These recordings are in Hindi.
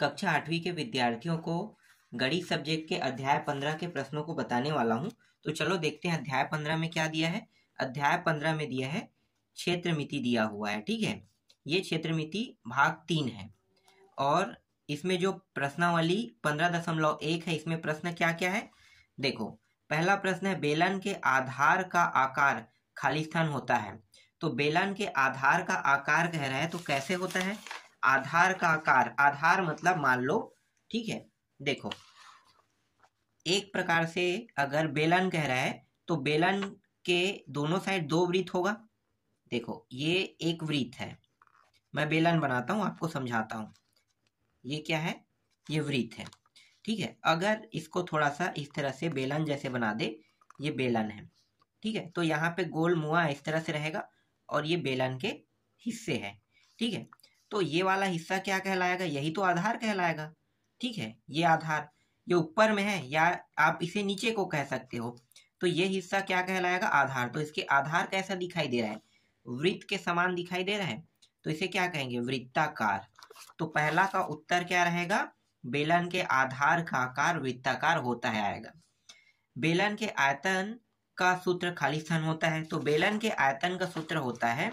कक्षा आठवीं के विद्यार्थियों को गणित सब्जेक्ट के अध्याय पंद्रह के प्रश्नों को बताने वाला हूँ तो चलो देखते हैं अध्याय पंद्रह में क्या दिया है अध्याय पंद्रह में दिया है क्षेत्र मिति दिया हुआ है ठीक है ये क्षेत्र मिति भाग तीन है और इसमें जो प्रश्नावली पंद्रह दशमलव एक है इसमें प्रश्न क्या क्या है देखो पहला प्रश्न है बेलन के आधार का आकार खाली स्थान होता है तो बेलन के आधार का आकार कह रहा है तो कैसे होता है आधार का आकार आधार मतलब मान लो ठीक है देखो एक प्रकार से अगर बेलन कह रहा है तो बेलन के दोनों साइड दो वृत्त होगा देखो ये एक वृत्त है मैं बेलन बनाता हूँ आपको समझाता हूँ ये क्या है ये वृत्त है ठीक है अगर इसको थोड़ा सा इस तरह से बेलन जैसे बना दे ये बेलन है ठीक है तो यहाँ पे गोल मुआ इस तरह से रहेगा और ये बेलन के हिस्से है ठीक है तो ये वाला हिस्सा क्या कहलाएगा यही तो आधार कहलाएगा ठीक है ये आधार ये ऊपर में है या आप इसे नीचे को कह सकते हो तो ये हिस्सा क्या कहलाएगा आधार तो इसके आधार कैसा दिखाई दे रहा है वृत्त के समान दिखाई दे रहा है तो इसे क्या कहेंगे वृत्ताकार तो पहला का उत्तर क्या रहेगा बेलन के आधार का आकार वृत्ताकार होता है आएगा बेलन के आयतन का सूत्र खाली स्थान होता है तो बेलन के आयतन का सूत्र होता है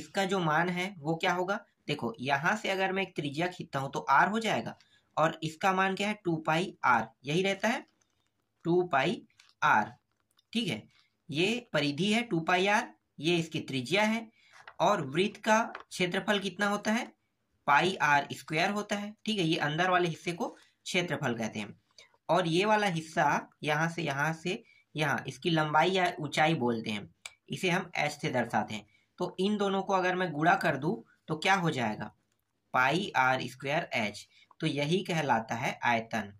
इसका जो मान है वो क्या होगा देखो यहाँ से अगर मैं एक त्रिज्या खींचता हूँ तो आर हो जाएगा और इसका मान क्या है टू पाई आर यही रहता है टू पाई आर ठीक है ये परिधि है टू पाई आर ये इसकी त्रिज्या है और वृत्त का क्षेत्रफल कितना होता है पाई आर स्क्वायर होता है ठीक है ये अंदर वाले हिस्से को क्षेत्रफल कहते हैं और ये वाला हिस्सा यहाँ से यहाँ से यहाँ इसकी लंबाई या ऊंचाई बोलते हैं इसे हम एच से दर्शाते हैं तो इन दोनों को अगर मैं गुड़ा कर दूँ तो क्या हो जाएगा पाई आर स्क्वायर एच तो यही कहलाता है आयतन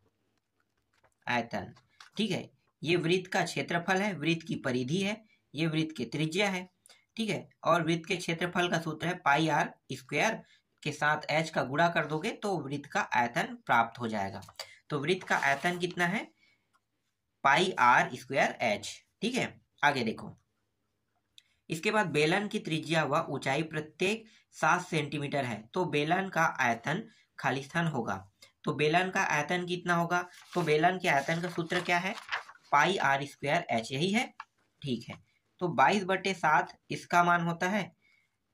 आयतन ठीक है ये वृत्त का क्षेत्रफल है वृत्त की परिधि है ये वृत्त की त्रिज्या है ठीक है और वृत्त के क्षेत्रफल का सूत्र है पाई आर स्क्वायर के साथ एच का गुणा कर दोगे तो वृत्त का आयतन प्राप्त हो जाएगा तो वृत्त का आयतन कितना है पाई आर स्क्वायर एच ठीक है आगे देखो इसके बाद बेलन की त्रिज्या व ऊंचाई प्रत्येक सात सेंटीमीटर है तो बेलन का आयतन खाली स्थान होगा तो बेलन का आयतन कितना होगा तो बेलन के आयतन का सूत्र क्या है पाई आर स्क्वायर एच यही है ठीक है तो बाईस बटे सात इसका मान होता है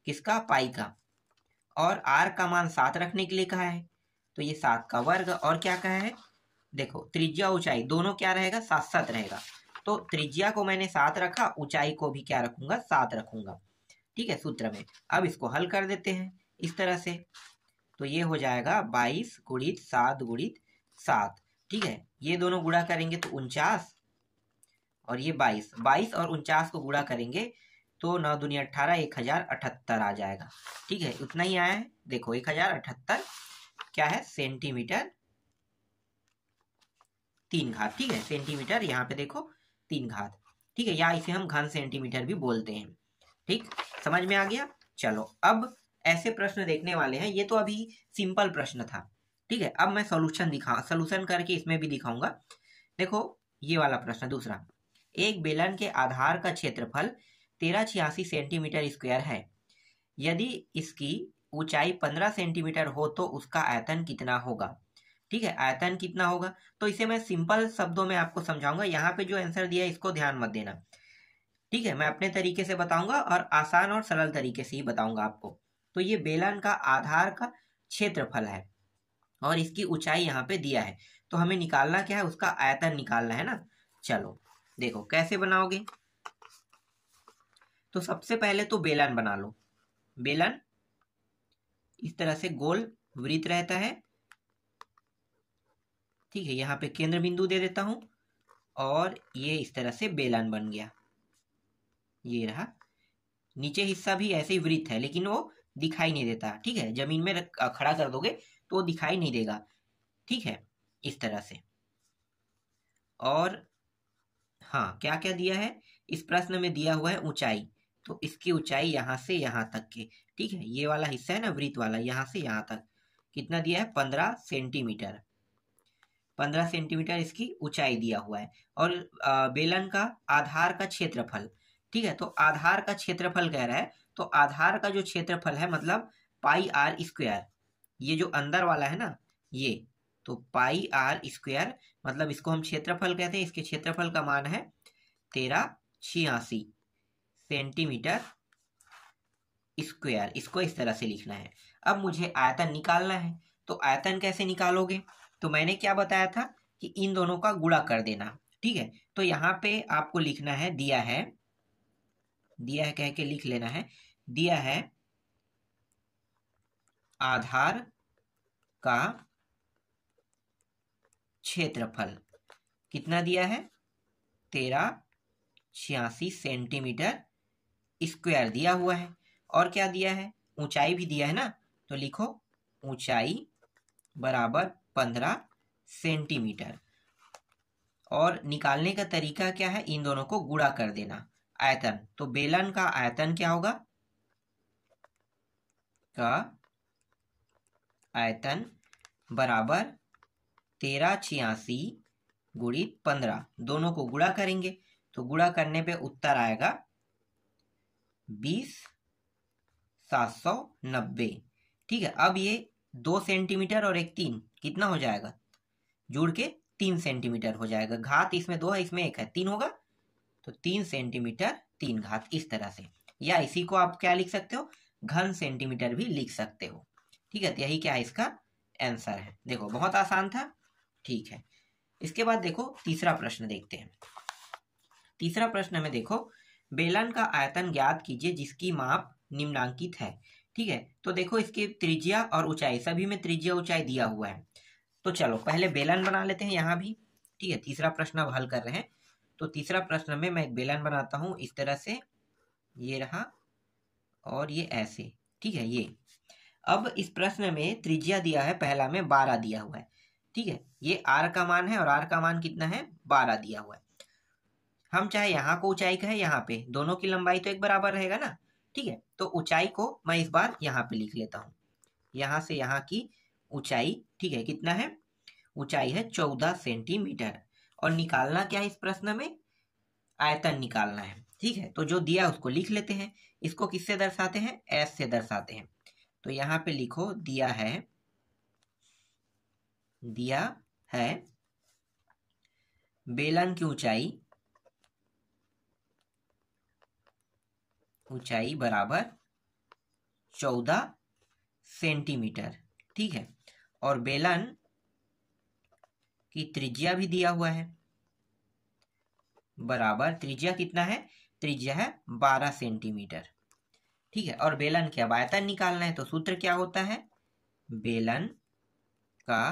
किसका पाई का और आर का मान सात रखने के लिए कहा है तो ये सात का वर्ग और क्या कहा है देखो त्रिज्या ऊंचाई दोनों क्या रहेगा सात सात रहेगा तो त्रिज्या को मैंने सात रखा ऊंचाई को भी क्या रखूंगा सात रखूंगा ठीक है सूत्र में अब इसको हल कर देते हैं इस तरह से तो ये हो जाएगा बाईस गुणित सात गुणित सात ठीक है ये दोनों गुड़ा करेंगे तो उनचास और ये बाईस बाईस और उनचास को गुड़ा करेंगे तो नौ दुनिया अट्ठारह एक हजार अठहत्तर आ जाएगा ठीक है उतना ही आया है देखो एक हजार अठहत्तर क्या है सेंटीमीटर तीन घात ठीक है सेंटीमीटर यहाँ पे देखो तीन घात ठीक है या इसे हम घन सेंटीमीटर भी बोलते हैं ठीक समझ में आ गया चलो अब ऐसे प्रश्न देखने वाले हैं ये तो अभी सिंपल प्रश्न था ठीक है अब मैं सोल्यूशन दिखा सोल्यूशन करके इसमें भी दिखाऊंगा देखो ये वाला प्रश्न दूसरा एक बेलन के आधार का क्षेत्रफल तेरह छियासी सेंटीमीटर स्क्वायर है यदि इसकी ऊंचाई पंद्रह सेंटीमीटर हो तो उसका आयतन कितना होगा ठीक है आयतन कितना होगा तो इसे मैं सिंपल शब्दों में आपको समझाऊंगा यहाँ पे जो आंसर दिया है इसको ध्यान मत देना ठीक है मैं अपने तरीके से बताऊंगा और आसान और सरल तरीके से ही बताऊंगा आपको तो ये बेलन का आधार का क्षेत्रफल है और इसकी ऊंचाई यहाँ पे दिया है तो हमें निकालना क्या है उसका आयतन निकालना है ना चलो देखो कैसे बनाओगे तो सबसे पहले तो बेलन बना लो बेलन इस तरह से गोल वृत्त रहता है ठीक है यहाँ पे केंद्र बिंदु दे देता हूँ और ये इस तरह से बेलन बन गया ये रहा नीचे हिस्सा भी ऐसे ही वृत्त है लेकिन वो दिखाई नहीं देता ठीक है जमीन में खड़ा कर दोगे तो वो दिखाई नहीं देगा ठीक है इस तरह से और हाँ क्या क्या दिया है इस प्रश्न में दिया हुआ है ऊंचाई तो इसकी ऊंचाई यहाँ से यहाँ तक के ठीक है ये वाला हिस्सा है ना वृत्त वाला यहाँ से यहाँ तक कितना दिया है पंद्रह सेंटीमीटर पंद्रह सेंटीमीटर इसकी ऊंचाई दिया हुआ है और बेलन का आधार का क्षेत्रफल ठीक है तो आधार का क्षेत्रफल कह रहा है तो आधार का जो क्षेत्रफल है मतलब पाई आर स्क्वायर ये जो अंदर वाला है ना ये तो पाई आर स्क्वायर मतलब इसको हम क्षेत्रफल कहते हैं इसके क्षेत्रफल का मान है तेरह छियासी सेंटीमीटर स्क्वायर इसको इस तरह से लिखना है अब मुझे आयतन निकालना है तो आयतन कैसे निकालोगे तो मैंने क्या बताया था कि इन दोनों का गुड़ा कर देना ठीक है तो यहाँ पे आपको लिखना है दिया है दिया है कह के लिख लेना है दिया है आधार का क्षेत्रफल कितना दिया है तेरह छियासी सेंटीमीटर स्क्वायर दिया हुआ है और क्या दिया है ऊंचाई भी दिया है ना तो लिखो ऊंचाई बराबर पंद्रह सेंटीमीटर और निकालने का तरीका क्या है इन दोनों को गुड़ा कर देना आयतन तो बेलन का आयतन क्या होगा का आयतन बराबर तेरह छियासी गुड़ी पंद्रह दोनों को गुड़ा करेंगे तो गुड़ा करने पे उत्तर आएगा बीस सात सौ नब्बे ठीक है अब ये दो सेंटीमीटर और एक तीन कितना हो जाएगा जुड़ के तीन सेंटीमीटर हो जाएगा घात इसमें दो है इसमें एक है तीन होगा तो तीन सेंटीमीटर तीन घात इस तरह से या इसी को आप क्या लिख सकते हो घन सेंटीमीटर भी लिख सकते हो ठीक है तो यही क्या है इसका आंसर है देखो बहुत आसान था ठीक है इसके बाद देखो तीसरा प्रश्न देखते हैं तीसरा प्रश्न में देखो बेलन का आयतन ज्ञात कीजिए जिसकी माप निम्नांकित है ठीक है तो देखो इसकी त्रिज्या और ऊंचाई सभी में त्रिज्या ऊंचाई दिया हुआ है तो चलो पहले बेलन बना लेते हैं यहाँ भी ठीक है तीसरा प्रश्न अब हल कर रहे हैं तो तीसरा प्रश्न में मैं एक बेलन बनाता हूँ इस तरह से ये रहा और ये ऐसे ठीक है ये अब इस प्रश्न में त्रिज्या दिया है पहला में बारह दिया हुआ है ठीक है ये आर का मान है और आर का मान कितना है बारह दिया हुआ है हम चाहे यहाँ को ऊंचाई का है यहाँ पे दोनों की लंबाई तो एक बराबर रहेगा ना ठीक है तो ऊंचाई को मैं इस बार यहाँ पे लिख लेता हूँ यहाँ से यहाँ की ऊंचाई ठीक है कितना है ऊंचाई है चौदह सेंटीमीटर और निकालना क्या है इस प्रश्न में आयतन निकालना है ठीक है तो जो दिया उसको लिख लेते हैं इसको किससे दर्शाते हैं एस से दर्शाते हैं तो यहाँ पे लिखो दिया है दिया है बेलन की ऊंचाई ऊंचाई बराबर चौदह सेंटीमीटर ठीक है और बेलन की त्रिज्या भी दिया हुआ है बराबर त्रिज्या कितना है त्रिज्या है बारह सेंटीमीटर ठीक है और बेलन के अब आयतन निकालना है तो सूत्र क्या होता है बेलन का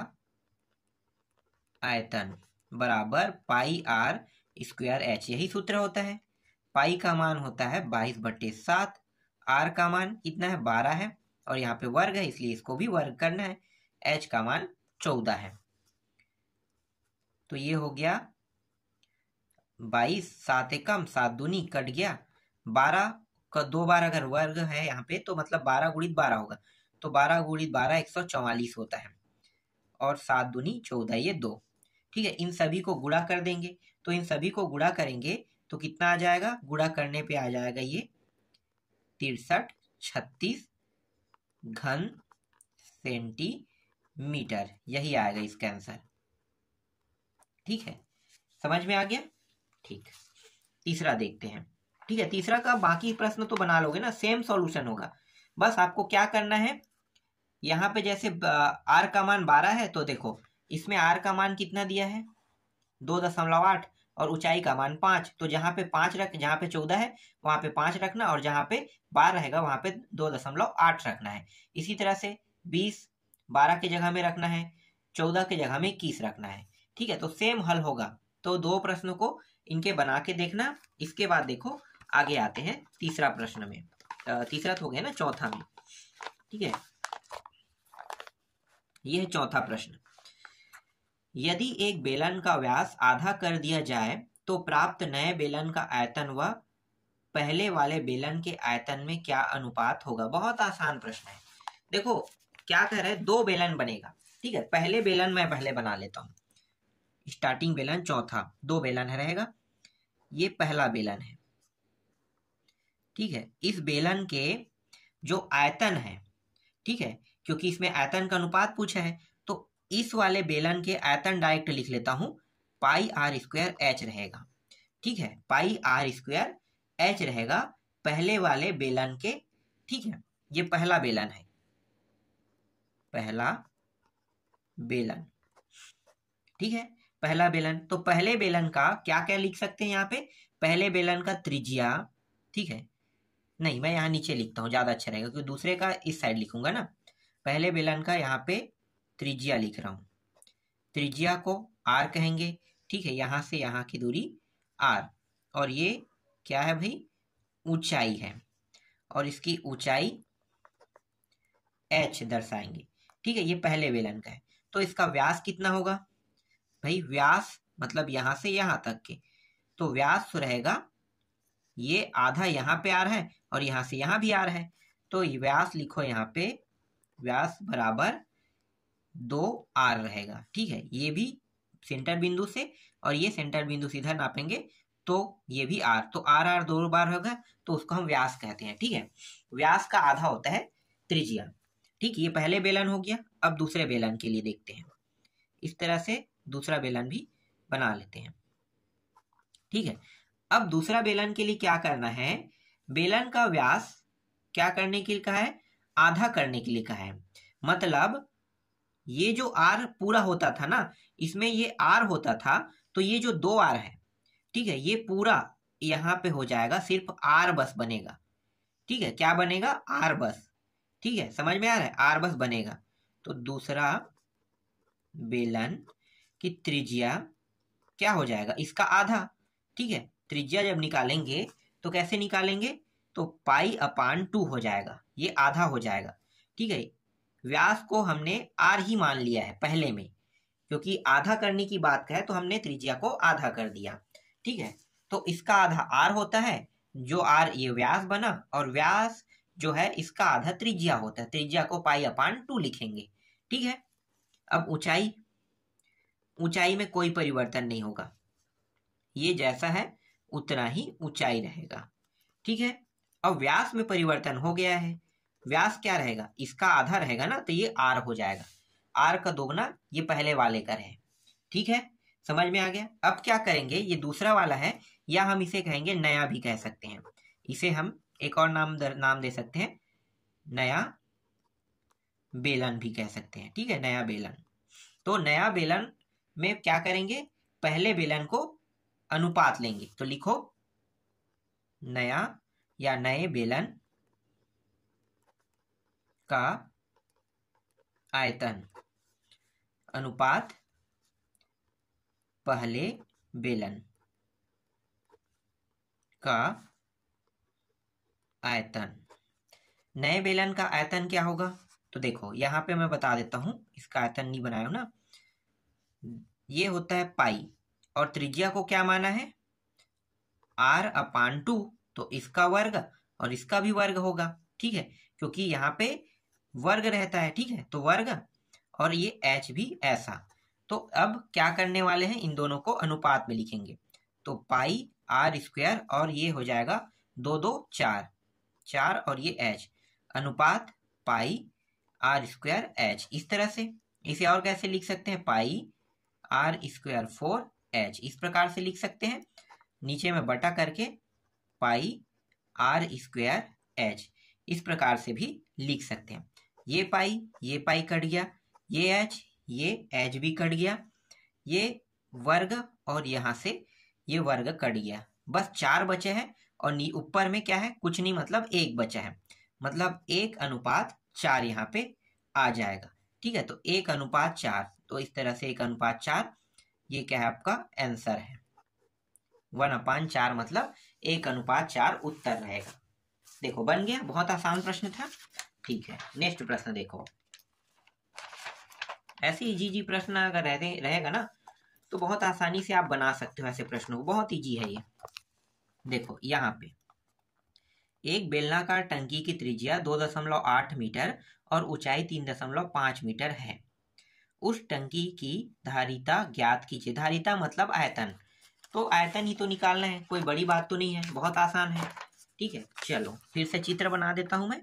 आयतन बराबर पाई आर स्क्वायर एच यही सूत्र होता है पाई का मान होता है बाईस बट्टे सात आर का मान कितना है बारह है और यहाँ पे वर्ग है इसलिए इसको भी वर्ग करना है एच का मान चौदह है तो ये हो गया बाईस सात एकम सात दूनी कट गया बारह का दो बार अगर वर्ग है यहाँ पे तो मतलब बारह गुणित बारह होगा तो बारह गुणित बारह एक सौ चौवालीस होता है और सात दूनी चौदह ये दो ठीक है इन सभी को गुड़ा कर देंगे तो इन सभी को गुड़ा करेंगे तो कितना आ जाएगा गुड़ा करने पे आ जाएगा ये तिरसठ छत्तीस घन सेंटीमीटर यही आएगा इसका आंसर ठीक है समझ में आ गया ठीक तीसरा देखते हैं ठीक है तीसरा का बाकी प्रश्न तो बना लोगे ना सेम सॉल्यूशन होगा बस आपको क्या करना है यहाँ पे जैसे आर का मान बारह है तो देखो इसमें आर का मान कितना दिया है दो दशमलव आठ और ऊंचाई का मान पांच तो जहां पे पांच रख जहां पे चौदह है वहां पे पांच रखना और जहां पे बारह रहेगा वहां पे दो दशमलव आठ रखना है इसी तरह से बीस बारह के जगह में रखना है चौदह के जगह में इक्कीस रखना है ठीक है तो सेम हल होगा तो दो प्रश्नों को इनके बना के देखना इसके बाद देखो आगे आते हैं तीसरा प्रश्न में तीसरा तो हो गया ना चौथा में ठीक है यह चौथा प्रश्न यदि एक बेलन का व्यास आधा कर दिया जाए तो प्राप्त नए बेलन का आयतन व पहले वाले बेलन के आयतन में क्या अनुपात होगा बहुत आसान प्रश्न है देखो क्या कह रहे दो बेलन बनेगा ठीक है पहले बेलन मैं पहले बना लेता हूँ स्टार्टिंग बेलन चौथा दो बेलन है रहेगा ये पहला बेलन है ठीक है इस बेलन के जो आयतन है ठीक है क्योंकि इसमें आयतन का अनुपात पूछा है इस वाले बेलन के आयतन डायरेक्ट लिख लेता हूं पाई आर स्क्वायर एच रहेगा ठीक है पाई आर स्क्वायर एच रहेगा पहले वाले बेलन के ठीक है ये पहला बेलन है पहला बेलन ठीक है पहला बेलन तो पहले बेलन का क्या क्या लिख सकते हैं यहाँ पे पहले बेलन का त्रिज्या ठीक है नहीं मैं यहाँ नीचे लिखता हूँ ज्यादा अच्छा रहेगा क्योंकि दूसरे का इस साइड लिखूंगा ना पहले बेलन का यहाँ पे त्रिज्या लिख रहा हूं त्रिज्या को आर कहेंगे ठीक है यहां से यहां की दूरी आर और ये क्या है भाई ऊंचाई है और इसकी ऊंचाई एच दर्शाएंगे ठीक है ये पहले वेलन का है तो इसका व्यास कितना होगा भाई व्यास मतलब यहां से यहां तक के तो व्यास तो रहेगा ये आधा यहां पे रहा है और यहां से यहां भी आ रहा है तो व्यास लिखो यहां पे व्यास बराबर दो आर रहेगा ठीक है ये भी सेंटर बिंदु से और ये सेंटर बिंदु सीधा नापेंगे तो ये भी आर तो आर आर दो बार होगा तो उसको हम व्यास कहते हैं ठीक है व्यास का आधा होता है त्रिज्या ठीक ये पहले बेलन हो गया अब दूसरे बेलन के लिए देखते हैं इस तरह से दूसरा बेलन भी बना लेते हैं ठीक है अब दूसरा बेलन के लिए क्या करना है बेलन का व्यास क्या करने के लिए कहा है आधा करने के लिए कहा है मतलब ये जो आर पूरा होता था ना इसमें ये आर होता था तो ये जो दो आर है ठीक है ये पूरा यहाँ पे हो जाएगा सिर्फ आर बस बनेगा ठीक है क्या बनेगा आर बस ठीक है समझ में आ रहा है आर बस बनेगा तो दूसरा बेलन की त्रिज्या क्या हो जाएगा इसका आधा ठीक है त्रिज्या जब निकालेंगे तो कैसे निकालेंगे तो पाई अपान टू हो जाएगा ये आधा हो जाएगा ठीक है व्यास को हमने आर ही मान लिया है पहले में क्योंकि आधा करने की बात कहे तो हमने त्रिज्या को आधा कर दिया ठीक है तो इसका आधा आर होता है जो आर ये व्यास बना और व्यास जो है इसका आधा त्रिज्या होता है त्रिज्या को पाई अपान टू लिखेंगे ठीक है अब ऊंचाई ऊंचाई में कोई परिवर्तन नहीं होगा ये जैसा है उतना ही ऊंचाई रहेगा ठीक है अब व्यास में परिवर्तन हो गया है व्यास क्या रहेगा इसका आधा रहेगा ना तो ये आर हो जाएगा आर का दोगुना ये पहले वाले का है ठीक है समझ में आ गया अब क्या करेंगे ये दूसरा वाला है या हम इसे कहेंगे नया भी कह सकते हैं इसे हम एक और नाम दर, नाम दे सकते हैं नया बेलन भी कह सकते हैं ठीक है नया बेलन तो नया बेलन में क्या करेंगे पहले बेलन को अनुपात लेंगे तो लिखो नया या नए बेलन का आयतन अनुपात पहले बेलन का आयतन नए बेलन का आयतन क्या होगा तो देखो यहां पे मैं बता देता हूं इसका आयतन नहीं बनाया ना ये होता है पाई और त्रिज्या को क्या माना है आर अपान टू तो इसका वर्ग और इसका भी वर्ग होगा ठीक है क्योंकि यहां पे वर्ग रहता है ठीक है तो वर्ग और ये एच भी ऐसा तो अब क्या करने वाले हैं इन दोनों को अनुपात में लिखेंगे तो पाई आर स्क्वेयर और ये हो जाएगा दो दो चार चार और ये एच अनुपात पाई आर स्क्वेयर एच इस तरह से इसे और कैसे लिख सकते हैं pi R square four H इस प्रकार से लिख सकते हैं नीचे में बटा करके पाई आर स्क्वेयर एच इस प्रकार से भी लिख सकते हैं ये पाई ये पाई कट गया ये एच ये एच भी कट गया ये वर्ग और यहाँ से ये वर्ग कट गया बस चार बचे हैं और ऊपर में क्या है कुछ नहीं मतलब एक बचा है मतलब एक अनुपात चार यहाँ पे आ जाएगा ठीक है तो एक अनुपात चार तो इस तरह से एक अनुपात चार ये क्या है आपका आंसर है वन अपान चार मतलब एक अनुपात चार उत्तर रहेगा देखो बन गया बहुत आसान प्रश्न था ठीक है नेक्स्ट प्रश्न देखो ऐसे इजी जी प्रश्न अगर रह रहेगा ना तो बहुत आसानी से आप बना सकते हो ऐसे प्रश्नों को बहुत इजी है ये देखो यहाँ पे एक बेलनाकार टंकी की त्रिज्या दो दशमलव आठ मीटर और ऊंचाई तीन दशमलव मीटर है उस टंकी की धारिता ज्ञात कीजिए धारिता मतलब आयतन तो आयतन ही तो निकालना है कोई बड़ी बात तो नहीं है बहुत आसान है ठीक है चलो फिर से चित्र बना देता हूं मैं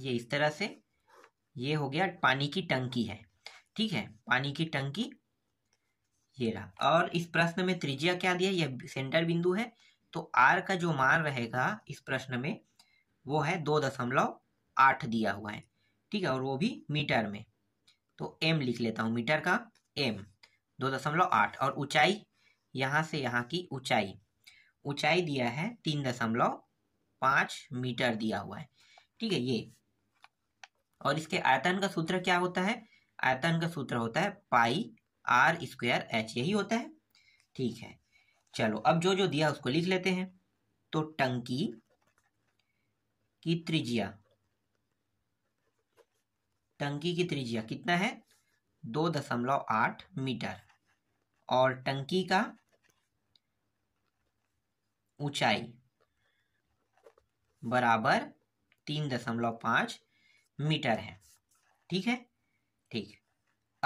ये इस तरह से ये हो गया पानी की टंकी है ठीक है पानी की टंकी ये रहा और इस प्रश्न में त्रिज्या क्या दिया यह सेंटर बिंदु है तो आर का जो मान रहेगा इस प्रश्न में वो है दो दशमलव आठ दिया हुआ है ठीक है और वो भी मीटर में तो एम लिख लेता हूँ मीटर का एम दो दशमलव आठ और ऊंचाई यहाँ से यहाँ की ऊंचाई ऊंचाई दिया है तीन दशमलव पाँच मीटर दिया हुआ है ठीक है ये और इसके आयतन का सूत्र क्या होता है आयतन का सूत्र होता है पाई आर स्क्वायर एच यही होता है ठीक है चलो अब जो जो दिया उसको लिख लेते हैं तो टंकी की त्रिज्या टंकी की त्रिज्या कितना है दो दशमलव आठ मीटर और टंकी का ऊंचाई बराबर तीन दशमलव पांच मीटर है ठीक है ठीक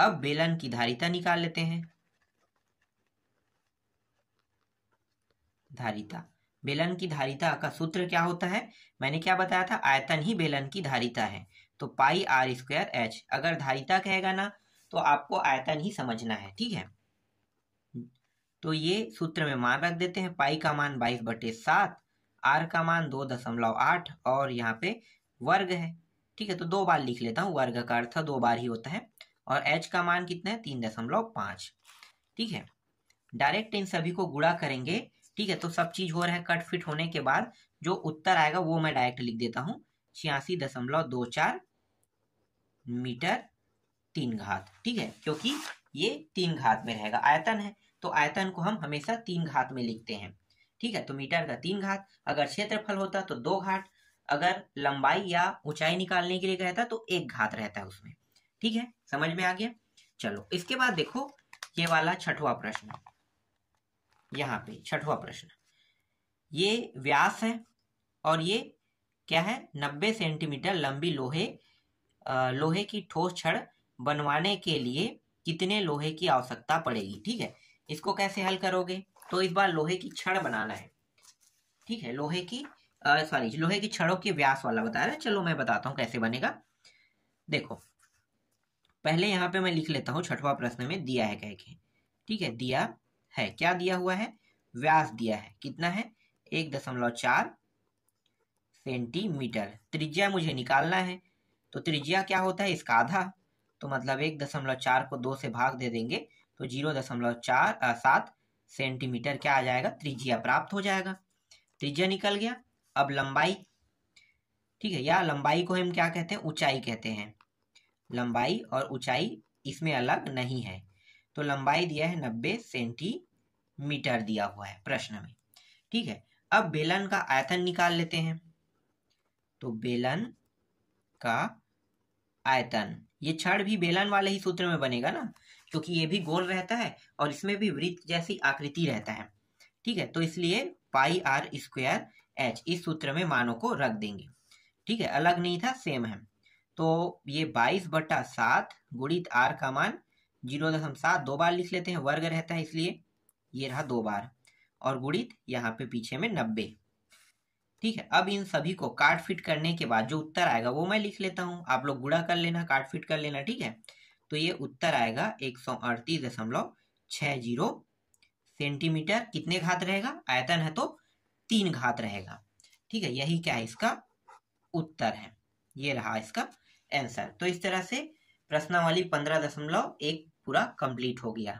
अब बेलन की धारिता निकाल लेते हैं धारिता बेलन की धारिता का सूत्र क्या होता है मैंने क्या बताया था आयतन ही बेलन की धारिता है तो पाई आर स्क्वायर एच अगर धारिता कहेगा ना तो आपको आयतन ही समझना है ठीक है तो ये सूत्र में मान रख देते हैं पाई का मान बाईस बटे सात आर का मान दो दशमलव आठ और यहाँ पे वर्ग है ठीक है तो दो बार लिख लेता हूँ वर्ग का अर्थ दो बार ही होता है और एच का मान कितना है तीन दशमलव पांच ठीक है डायरेक्ट इन सभी को गुड़ा करेंगे ठीक है तो सब चीज हो रहा है कट फिट होने के बाद जो उत्तर आएगा वो मैं डायरेक्ट लिख देता हूँ छियासी दशमलव दो चार मीटर तीन घात ठीक है क्योंकि ये तीन घात में रहेगा आयतन है तो आयतन को हम हमेशा तीन घात में लिखते हैं ठीक है तो मीटर का तीन घात अगर क्षेत्रफल होता तो दो घाट अगर लंबाई या ऊंचाई निकालने के लिए कहता तो एक घात रहता है उसमें ठीक है समझ में आ गया चलो इसके बाद देखो ये वाला छठवा प्रश्न यहाँ पे छठवा प्रश्न ये व्यास है और ये क्या है नब्बे सेंटीमीटर लंबी लोहे आ, लोहे की ठोस छड़ बनवाने के लिए कितने लोहे की आवश्यकता पड़ेगी ठीक है इसको कैसे हल करोगे तो इस बार लोहे की छड़ बनाना है ठीक है लोहे की सॉरी लोहे की छड़ों के व्यास वाला बता रहा चलो मैं बताता हूँ कैसे बनेगा देखो पहले यहाँ पे मैं लिख लेता हूँ छठवा प्रश्न में दिया है कह के ठीक है दिया है क्या दिया हुआ है व्यास दिया है कितना है एक दशमलव चार सेंटीमीटर त्रिज्या मुझे निकालना है तो त्रिज्या क्या होता है इसका आधा तो मतलब एक दशमलव चार को दो से भाग दे देंगे तो जीरो दशमलव चार सात सेंटीमीटर क्या आ जाएगा त्रिज्या प्राप्त हो जाएगा त्रिज्या निकल गया अब लंबाई ठीक है या लंबाई को हम क्या कहते हैं ऊंचाई कहते हैं लंबाई और ऊंचाई इसमें अलग नहीं है तो लंबाई दिया है नब्बे सेंटीमीटर दिया हुआ है प्रश्न में ठीक है अब बेलन का आयतन निकाल लेते हैं तो बेलन का आयतन ये क्षण भी बेलन वाले ही सूत्र में बनेगा ना क्योंकि ये भी गोल रहता है और इसमें भी वृत्त जैसी आकृति रहता है ठीक है तो इसलिए पाई आर स्क्वायर एच इस सूत्र में मानों को रख देंगे ठीक है अलग नहीं था सेम है तो ये बाईस बटा सात गुणित आर का मान जीरो दशम सात दो बार लिख लेते हैं वर्ग रहता है इसलिए ये रहा दो बार और गुणित यहाँ पे पीछे में नब्बे ठीक है अब इन सभी को काट फिट करने के बाद जो उत्तर आएगा वो मैं लिख लेता हूँ आप लोग गुड़ा कर लेना काट फिट कर लेना ठीक है तो ये उत्तर आएगा एक सौ अड़तीस दशमलव छह जीरो सेंटीमीटर कितने घात रहेगा आयतन है तो तीन घात रहेगा ठीक है यही क्या है इसका उत्तर है ये रहा इसका आंसर तो इस तरह से प्रश्नावली पंद्रह दशमलव एक पूरा कंप्लीट हो गया